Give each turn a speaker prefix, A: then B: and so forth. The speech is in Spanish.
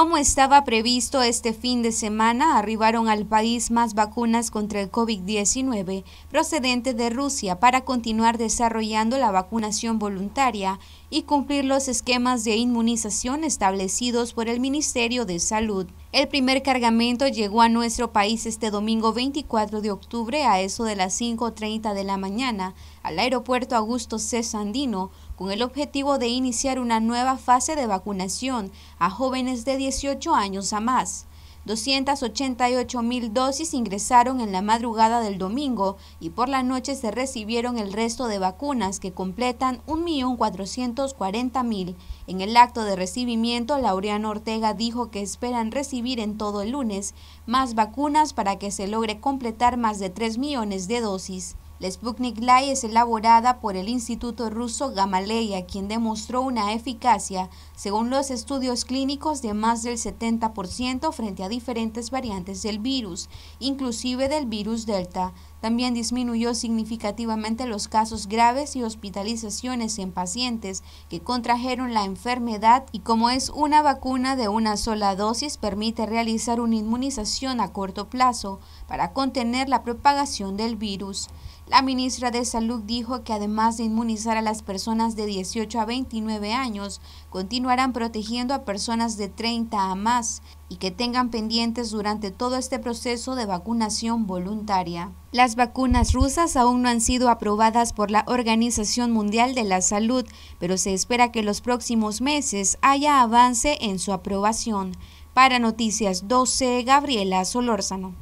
A: Como estaba previsto este fin de semana, arribaron al país más vacunas contra el COVID-19 procedente de Rusia para continuar desarrollando la vacunación voluntaria y cumplir los esquemas de inmunización establecidos por el Ministerio de Salud. El primer cargamento llegó a nuestro país este domingo 24 de octubre a eso de las 5.30 de la mañana al aeropuerto Augusto C. Sandino con el objetivo de iniciar una nueva fase de vacunación a jóvenes de 18 años a más. 288 mil dosis ingresaron en la madrugada del domingo y por la noche se recibieron el resto de vacunas que completan 1.440.000. En el acto de recibimiento, Laureano Ortega dijo que esperan recibir en todo el lunes más vacunas para que se logre completar más de 3 millones de dosis. La Sputnik Light es elaborada por el Instituto Ruso Gamaleya, quien demostró una eficacia, según los estudios clínicos, de más del 70% frente a diferentes variantes del virus, inclusive del virus Delta, también disminuyó significativamente los casos graves y hospitalizaciones en pacientes que contrajeron la enfermedad y como es una vacuna de una sola dosis permite realizar una inmunización a corto plazo para contener la propagación del virus. La ministra de Salud dijo que además de inmunizar a las personas de 18 a 29 años, continuarán protegiendo a personas de 30 a más, y que tengan pendientes durante todo este proceso de vacunación voluntaria. Las vacunas rusas aún no han sido aprobadas por la Organización Mundial de la Salud, pero se espera que los próximos meses haya avance en su aprobación. Para Noticias 12, Gabriela Solórzano.